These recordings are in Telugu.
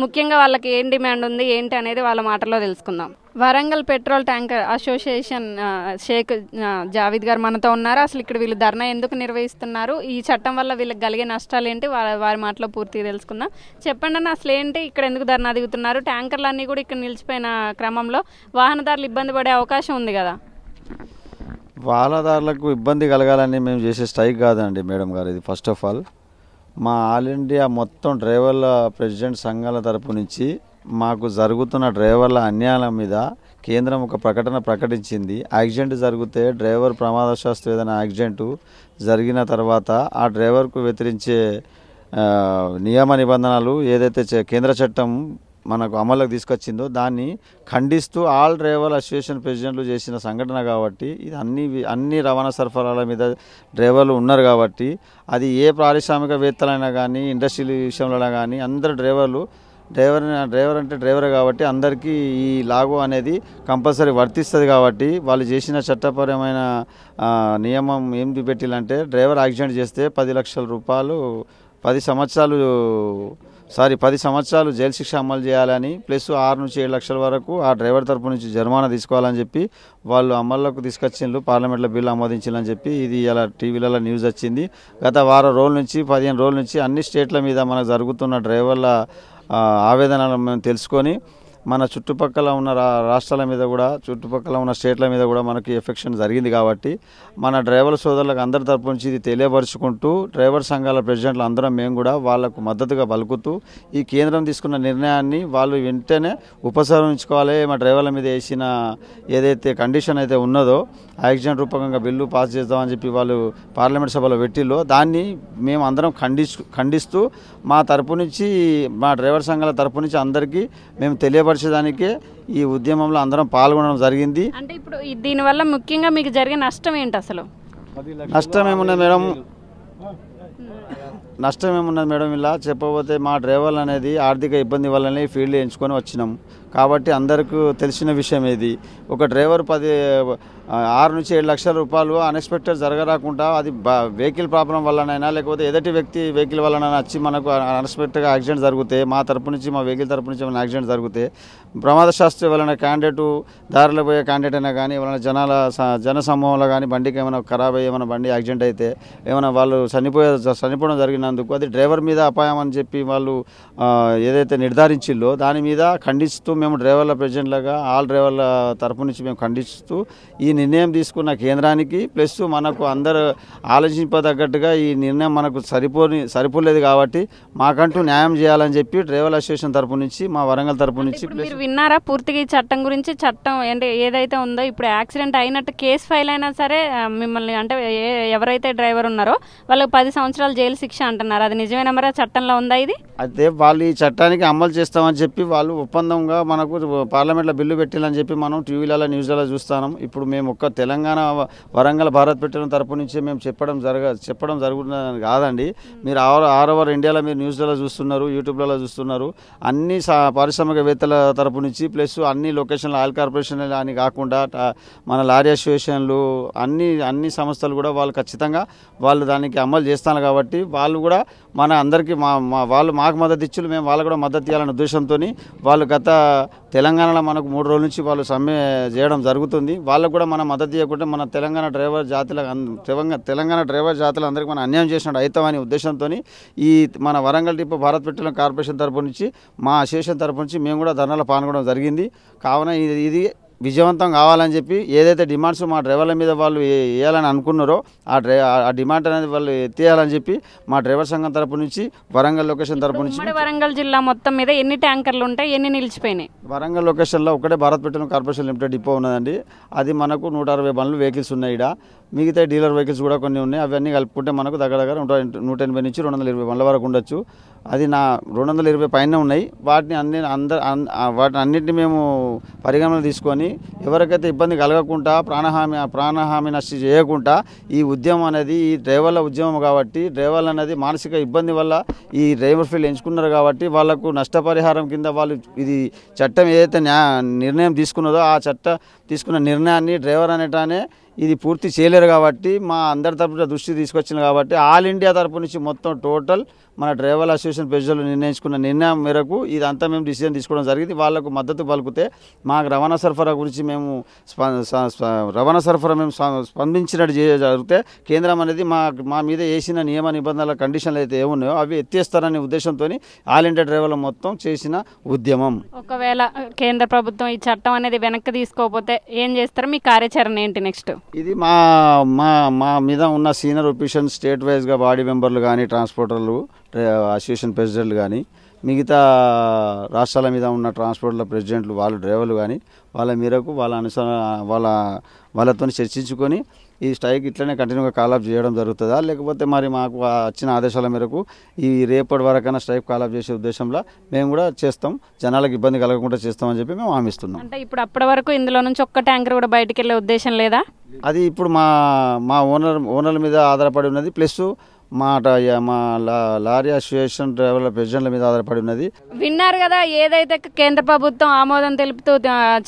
ముఖ్యంగా వాళ్ళకి ఏం డిమాండ్ ఉంది ఏంటి అనేది వాళ్ళ మాటలో తెలుసుకుందాం Warangal petrol tanker association Shaik Javeed గారు మనతో ఉన్నారు అసలు ఇక్కడ వీళ్ళు ధర్నా ఎందుకు నిర్వహిస్తున్నారు ఈ చట్టం వల్ల వీళ్ళకి కలిగే నష్టాలు ఏంటి వారి వారి మాటలో పూర్తిగా తెలుసుకుందాం చెప్పండి అన్న అసలు ఏంటి ఇక్కడ ఎందుకు ధర్నా దిగుతున్నారు ట్యాంకర్లన్నీ కూడా ఇక్కడ నిలిచిపోయిన క్రమంలో వాహనదారులు ఇబ్బంది పడే అవకాశం ఉంది కదా వాహనదారులకు ఇబ్బంది కలగాలని మేము చేసే స్ట్రైక్ కాదండి మేడం గారు ఇది ఫస్ట్ ఆఫ్ ఆల్ మా ఆల్ ఇండియా మొత్తం డ్రైవర్ల ప్రెసిడెంట్ సంఘాల తరపు నుంచి మాకు జరుగుతున్న డ్రైవర్ల అన్యాయం మీద కేంద్రం ఒక ప్రకటన ప్రకటించింది యాక్సిడెంట్ జరిగితే డ్రైవర్ ప్రమాదశాస్తు ఏదైనా యాక్సిడెంటు జరిగిన తర్వాత ఆ డ్రైవర్కు వ్యతిరించే నియమ నిబంధనలు ఏదైతే కేంద్ర చట్టం మనకు అమలుకు తీసుకొచ్చిందో దాన్ని ఖండిస్తూ ఆల్ డ్రైవర్ అసోసియేషన్ ప్రెసిడెంట్లు చేసిన సంఘటన కాబట్టి ఇది అన్ని అన్ని రవాణా సరఫరాల మీద డ్రైవర్లు ఉన్నారు కాబట్టి అది ఏ పారిశ్రామికవేత్తలైనా కానీ ఇండస్ట్రీల విషయంలో కానీ అందరు డ్రైవర్లు డ్రైవర్ డ్రైవర్ అంటే డ్రైవర్ కాబట్టి అందరికీ ఈ లాగో అనేది కంపల్సరీ వర్తిస్తుంది కాబట్టి వాళ్ళు చేసిన చట్టపరమైన నియమం ఏం పెట్టిలంటే డ్రైవర్ యాక్సిడెంట్ చేస్తే పది లక్షల రూపాయలు పది సంవత్సరాలు సారీ పది సంవత్సరాలు జైలు శిక్ష అమలు చేయాలని ప్లస్ ఆరు నుంచి ఏడు లక్షల వరకు ఆ డ్రైవర్ తరపు నుంచి జరిమానా తీసుకోవాలని చెప్పి వాళ్ళు అమల్లోకి తీసుకొచ్చిండ్రు పార్లమెంట్లో బిల్లు ఆమోదించాలని చెప్పి ఇది ఇలా టీవీలలో న్యూస్ వచ్చింది గత వారం రోజుల నుంచి పదిహేను రోజుల నుంచి అన్ని స్టేట్ల మీద మనకు జరుగుతున్న డ్రైవర్ల ఆవేదనలు మేము తెలుసుకొని మన చుట్టుపక్కల ఉన్న రాష్ట్రాల మీద కూడా చుట్టుపక్కల ఉన్న స్టేట్ల మీద కూడా మనకి ఎఫెక్షన్ జరిగింది కాబట్టి మన డ్రైవర్ సోదరులకు అందరి తరపు నుంచి ఇది తెలియపరుచుకుంటూ డ్రైవర్ సంఘాల ప్రెసిడెంట్లు అందరం మేము కూడా వాళ్లకు మద్దతుగా పలుకుతూ ఈ కేంద్రం తీసుకున్న నిర్ణయాన్ని వాళ్ళు వెంటనే ఉపసంహరించుకోవాలి మా డ్రైవర్ల మీద వేసిన ఏదైతే కండిషన్ అయితే ఉన్నదో యాక్సిడెంట్ రూపకంగా బిల్లు పాస్ చేద్దామని చెప్పి వాళ్ళు పార్లమెంట్ సభలో పెట్టిల్లో దాన్ని మేము అందరం ఖండిస్తూ ఖండిస్తూ మా తరపు నుంచి మా డ్రైవర్ సంఘాల తరపు నుంచి అందరికీ మేము తెలియపరి మెరుగుపరిచేదానికే ఈ ఉద్యమంలో అందరం పాల్గొనడం జరిగింది అంటే ఇప్పుడు దీనివల్ల ముఖ్యంగా మీకు జరిగే నష్టం ఏంటి అసలు నష్టం ఏమున్నది మేడం నష్టం ఏమున్నది మేడం ఇలా చెప్పబోతే మా డ్రైవర్లు అనేది ఆర్థిక ఇబ్బంది వల్లనే ఫీల్డ్ ఎంచుకొని వచ్చినాం కాబట్టి అందరికీ తెలిసిన విషయం ఇది ఒక డ్రైవర్ పది ఆరు నుంచి ఏడు లక్షల రూపాయలు అన్ఎక్స్పెక్టెడ్ జరగరాకుండా అది వెహికల్ ప్రాబ్లం వల్లనైనా లేకపోతే ఎదటి వ్యక్తి వెహికల్ వల్లనైనా వచ్చి మనకు అన్ఎక్స్పెక్టెడ్గా యాక్సిడెంట్ జరిగితే మా తరపు నుంచి మా వెహికల్ తరపు నుంచి ఏమైనా యాక్సిడెంట్ జరిగితే ప్రమాదశాస్త్రం వలన క్యాండిడేట్ దారిలో పోయే క్యాండిడేట్ అయినా కానీ ఎవరైనా జనాల జన సమూహంలో కానీ బండికి ఏమైనా ఖరాబ్ అయ్యి ఏమైనా బండి యాక్సిడెంట్ అయితే ఏమైనా వాళ్ళు చనిపోయే చనిపోవడం జరిగినందుకు అది డ్రైవర్ మీద అపాయం అని చెప్పి వాళ్ళు ఏదైతే నిర్ధారించిల్లో దాని మీద ఖండిస్తూ మేము డ్రైవర్ల ప్రెసిడెంట్లుగా ఆల్ డ్రైవర్ల తరపు నుంచి మేము ఖండిస్తూ ఈ నిర్ణయం తీసుకున్న కేంద్రానికి ప్లస్ మనకు అందరు ఆలోచింపదగ్గట్టుగా ఈ నిర్ణయం మనకు సరిపోని సరిపోలేదు కాబట్టి మాకంటూ న్యాయం చేయాలని చెప్పి ట్రైవల్ అసోసియేషన్ తరపు నుంచి మా వరంగల్ తరపు నుంచి మీరు విన్నారా పూర్తిగా ఈ చట్టం గురించి చట్టం అంటే ఏదైతే ఉందో ఇప్పుడు యాక్సిడెంట్ అయినట్టు కేసు ఫైల్ అయినా సరే మిమ్మల్ని అంటే ఎవరైతే డ్రైవర్ ఉన్నారో వాళ్ళకి పది సంవత్సరాలు జైలు శిక్ష అంటున్నారు అది నిజమైన మరి చట్టంలో ఉందా ఇది అయితే వాళ్ళు ఈ చట్టానికి అమలు చేస్తామని చెప్పి వాళ్ళు ఒప్పందంగా మనకు పార్లమెంట్లో బిల్లు పెట్టాలని చెప్పి మనం టీవీలలో న్యూస్లలో చూస్తాం ఇప్పుడు మేము మేము ఒక్క తెలంగాణ వరంగల్ భారత్ పెట్టడం తరపు నుంచి మేము చెప్పడం జరగ చెప్పడం జరుగుతుందని కాదండి మీరు ఆర్ ఆర్ అవర్ ఇండియాలో మీరు న్యూస్లలో చూస్తున్నారు యూట్యూబ్లలో చూస్తున్నారు అన్ని పారిశ్రామికవేత్తల తరపు నుంచి ప్లస్ అన్ని లొకేషన్లు ఆయిల్ కార్పొరేషన్ అని కాకుండా మన లారీ అసోసియేషన్లు అన్ని అన్ని సంస్థలు కూడా వాళ్ళు ఖచ్చితంగా వాళ్ళు దానికి అమలు చేస్తాను కాబట్టి వాళ్ళు కూడా మన అందరికీ మా వాళ్ళు మాకు మద్దతు ఇచ్చులు మేము వాళ్ళు కూడా మద్దతు ఇవ్వాలనే ఉద్దేశంతో వాళ్ళు గత తెలంగాణలో మనకు మూడు రోజుల నుంచి వాళ్ళు సమ్మె చేయడం జరుగుతుంది వాళ్ళకు కూడా మనం మద్దతు చేయకుంటే మన తెలంగాణ డ్రైవర్ జాతుల తెలంగాణ డ్రైవర్ జాతులందరికీ మనం అన్యాయం చేసినట్టు అనే ఉద్దేశంతో ఈ మన Warangal depot Bharat petroleum corporation తరపు నుంచి మా అసోసియేషన్ తరపు నుంచి మేము కూడా ధర్నాలో పాల్గొనడం జరిగింది కావున ఇది విజయవంతం కావాలని చెప్పి ఏదైతే డిమాండ్స్ మా డ్రైవర్ల మీద వాళ్ళు వేయాలని అనుకున్నారో ఆ డ్రై ఆ డిమాండ్ అనేది వాళ్ళు ఎత్తేయాలని చెప్పి మా డ్రైవర్ సంఘం తరపు నుంచి వరంగల్ లొకేషన్ తరపు నుంచి వరంగల్ జిల్లా మొత్తం మీద ఎన్ని ట్యాంకర్లు ఉంటాయి ఎన్ని నిలిచిపోయినాయి వరంగల్ లొకేషన్లో ఒకటే Bharat petroleum corporation limited depot ఉన్నదండి అది మనకు నూట అరవై బండ్లు వెహికల్స్ ఉన్నాయి ఇక్కడ మిగతా డీలర్ వెహికల్స్ కూడా కొన్ని ఉన్నాయి అవన్నీ కలుపుకుంటే మనకు దగ్గర దగ్గర నూట నూట ఎనభై నుంచి రెండు వందల ఇరవై బండ్ల వరకు ఉండొచ్చు అది నా రెండు వందల ఇరవై పైన ఉన్నాయి వాటిని అన్ని అందరు వాటిని అన్నింటినీ మేము పరిగణనలో తీసుకొని ఎవరికైతే ఇబ్బంది కలగకుండా ప్రాణహామి ప్రాణహామి నష్టం చేయకుండా ఈ ఉద్యమం అనేది ఈ డ్రైవర్ల ఉద్యమం కాబట్టి డ్రైవర్లు అనేది మానసిక ఇబ్బంది వల్ల ఈ డ్రైవర్ ఫీల్డ్ ఎంచుకున్నారు కాబట్టి వాళ్లకు నష్టపరిహారం కింద వాళ్ళు ఇది చట్టం ఏదైతే నిర్ణయం తీసుకున్నదో ఆ చట్ట తీసుకున్న నిర్ణయాన్ని డ్రైవర్ అనేటానే ఇది పూర్తి చేయలేరు కాబట్టి మా అందరి తరపున దృష్టి తీసుకొచ్చింది కాబట్టి ఆల్ ఇండియా తరపు నుంచి మొత్తం టోటల్ మన డ్రైవర్ అసోసియేషన్ ప్రజలు నిర్ణయించుకున్న నిర్ణయం మేరకు ఇదంతా మేము డిసిజన్ తీసుకోవడం జరిగింది వాళ్లకు మద్దతు పలుకుతే మాకు రవాణా సరఫరా గురించి మేము రవాణా సరఫరా మేము స్పందించినట్టు జరిగితే కేంద్రం అనేది మా మా మీద వేసిన నియమ నిబంధనల కండిషన్లు అయితే ఏమున్నాయో అవి ఎత్తేస్తారనే ఉద్దేశంతో ఆల్ ఇండియా డ్రైవర్లు మొత్తం చేసిన ఉద్యమం ఒకవేళ కేంద్ర ప్రభుత్వం ఈ చట్టం అనేది వెనక్కి తీసుకోకపోతే ఏం చేస్తారు మీ కార్యాచరణ ఏంటి నెక్స్ట్ ఇది మా మా మా మీద ఉన్న సీనియర్ ఒఫీషియల్ స్టేట్ వైజ్గా బాడీ మెంబర్లు కానీ ట్రాన్స్పోర్టర్లు అసోసియేషన్ ప్రెసిడెంట్లు కానీ మిగతా రాష్ట్రాల మీద ఉన్న ట్రాన్స్పోర్ట్ల ప్రెసిడెంట్లు వాళ్ళ డ్రైవర్లు కానీ వాళ్ళ మేరకు వాళ్ళ అనుసరణ వాళ్ళ వాళ్ళతో చర్చించుకొని ఈ స్ట్రైక్ ఇట్లనే కంటిన్యూగా కాలాప్ చేయడం జరుగుతుందా లేకపోతే మరి మాకు వచ్చిన ఆదేశాల మేరకు ఈ రేపటి వరకైనా స్ట్రైక్ కాలాప్ చేసే ఉద్దేశంలో మేము కూడా చేస్తాం జనాలకు ఇబ్బంది కలగకుండా చేస్తామని చెప్పి మేము హామిస్తున్నాం అంటే ఇప్పుడు అప్పటి వరకు ఇందులో నుంచి ఒక్క ట్యాంకర్ కూడా బయటకు వెళ్ళే ఉద్దేశం లేదా అది ఇప్పుడు మా మా ఓనర్ ఓనర్ల మీద ఆధారపడి ఉన్నది ప్లస్ మా లారీ అసోసియేషన్ డ్రైవర్ల ప్రజల మీద ఆధారపడి ఉన్నది విన్నారు కదా ఏదైతే కేంద్ర ప్రభుత్వం ఆమోదం తెలుపుతూ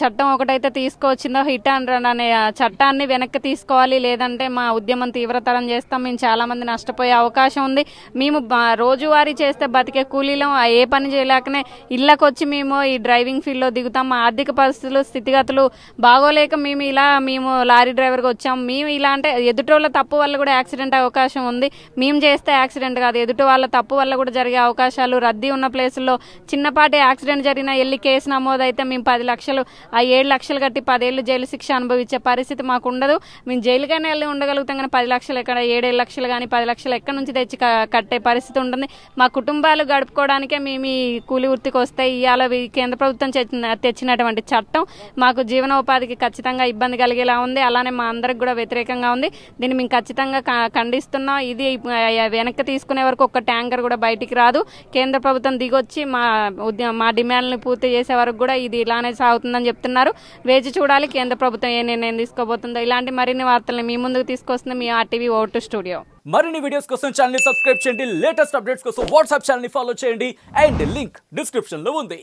చట్టం ఒకటైతే తీసుకొచ్చిందో హిట్ అండ్ రన్ అనే చట్టాన్ని వెనక్కి తీసుకోవాలి లేదంటే మా ఉద్యమం తీవ్రతరం చేస్తాం మేము చాలా మంది నష్టపోయే అవకాశం ఉంది మేము రోజువారీ చేస్తే బతికే కూలీలం ఏ పని చేయలేకనే ఇళ్ళకొచ్చి మేము ఈ డ్రైవింగ్ ఫీల్డ్లో దిగుతాం మా ఆర్థిక పరిస్థితులు స్థితిగతులు బాగోలేక మేము ఇలా మేము లారీ డ్రైవర్గా వచ్చాం మేము ఇలా అంటే ఎదుటోళ్ళ తప్పు వల్ల కూడా యాక్సిడెంట్ అవకాశం ఉంది మేము ఏం చేస్తే యాక్సిడెంట్ కాదు ఎదుటి వాళ్ళ తప్పు వల్ల కూడా జరిగే అవకాశాలు రద్దీ ఉన్న ప్లేసుల్లో చిన్నపాటి యాక్సిడెంట్ జరిగినా వెళ్ళి కేసు నమోదైతే మేము పది లక్షలు ఆ ఏడు లక్షలు కట్టి పదేళ్ళు జైలు శిక్ష అనుభవించే పరిస్థితి మాకు ఉండదు మేము జైలుకైనా వెళ్ళి ఉండగలుగుతాం కానీ పది లక్షలు ఎక్కడ ఏడేడు లక్షలు కానీ పది లక్షలు ఎక్కడి నుంచి తెచ్చి కట్టే పరిస్థితి ఉంటుంది మా కుటుంబాలు గడుపుకోవడానికే మేము ఈ కూలి వృత్తికి వస్తే ఇవాళ కేంద్ర ప్రభుత్వం తెచ్చినటువంటి చట్టం మాకు జీవనోపాధికి ఖచ్చితంగా ఇబ్బంది కలిగేలా ఉంది అలానే మా అందరికి కూడా వ్యతిరేకంగా ఉంది దీన్ని మేము ఖచ్చితంగా ఖండిస్తున్నాం ఇది వెనక్కి తీసుకునే వరకు ఒక్క ట్యాంకర్ కూడా బయటికి రాదు కేంద్ర ప్రభుత్వం దిగొచ్చి మా మా డిమాండ్ని పూర్తి చేసే వరకు కూడా ఇది ఇలానే సాగుతుందని చెప్తున్నారు వేచి చూడాలి కేంద్ర ప్రభుత్వం ఏ నిర్ణయం తీసుకోబోతుందో ఇలాంటి మరిన్ని వార్తలను మీ ముందుకు తీసుకొస్తుంది మీ ఆర్టీవీ ఓటు స్టూడియో మరిన్ని వీడియోస్ కోసం ఛానల్ సబ్స్క్రైబ్ చేయండి లేటెస్ట్ అప్డేట్స్ కోసం వాట్సాప్ ఛానల్ ఫాలో చేయండి అండ్ లింక్ డిస్క్రిప్షన్ లో ఉంది